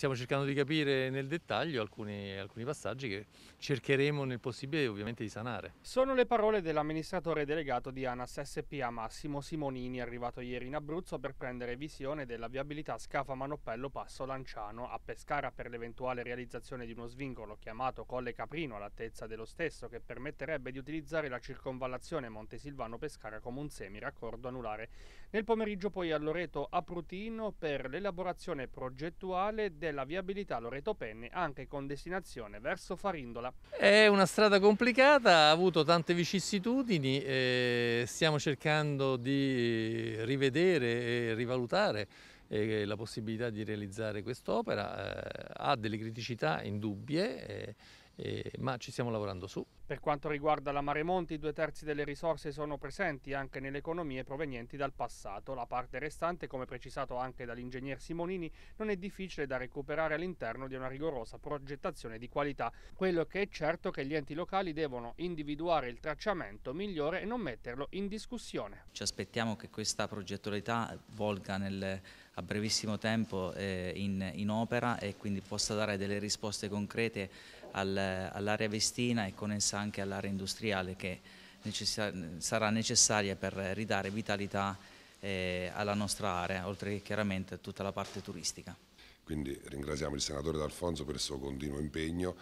stiamo cercando di capire nel dettaglio alcuni, alcuni, passaggi che cercheremo nel possibile ovviamente di sanare. Sono le parole dell'amministratore delegato di ANAS SPA Massimo Simonini arrivato ieri in Abruzzo per prendere visione della viabilità Scafa Manoppello Passo Lanciano a Pescara per l'eventuale realizzazione di uno svincolo chiamato Colle Caprino all'altezza dello stesso che permetterebbe di utilizzare la circonvallazione Montesilvano Pescara come un semi raccordo anulare. Nel pomeriggio poi a Loreto a Prutino per l'elaborazione progettuale del della viabilità Loreto Penne anche con destinazione verso Farindola. È una strada complicata, ha avuto tante vicissitudini e eh, stiamo cercando di rivedere e rivalutare eh, la possibilità di realizzare quest'opera, eh, ha delle criticità indubbie eh, ma ci stiamo lavorando su. Per quanto riguarda la Maremonti, due terzi delle risorse sono presenti anche nelle economie provenienti dal passato. La parte restante, come precisato anche dall'ingegner Simonini, non è difficile da recuperare all'interno di una rigorosa progettazione di qualità. Quello che è certo è che gli enti locali devono individuare il tracciamento migliore e non metterlo in discussione. Ci aspettiamo che questa progettualità volga nel a brevissimo tempo eh, in, in, opera e quindi possa dare delle risposte concrete al, all'area vestina e con essa anche all'area industriale che necessar sarà necessaria per ridare vitalità eh, alla nostra area, oltre che chiaramente a tutta la parte turistica. Quindi ringraziamo il senatore D'Alfonso per il suo continuo impegno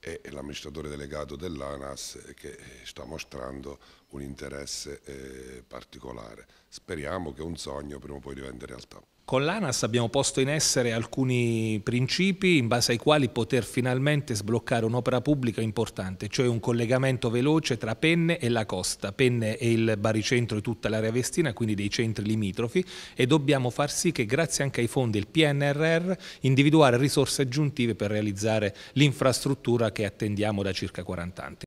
e l'amministratore delegato dell'ANAS che eh, sta mostrando un interesse eh, particolare. Speriamo che un sogno prima o poi diventi realtà. Con l'ANAS abbiamo posto in essere alcuni principi in base ai quali poter finalmente sbloccare un'opera pubblica importante, cioè un collegamento veloce tra Penne e la costa. Penne è il baricentro di tutta l'area vestina, quindi dei centri limitrofi e dobbiamo far sì che grazie anche ai fondi del PNRR individuare risorse aggiuntive per realizzare l'infrastruttura che attendiamo da circa 40 anni.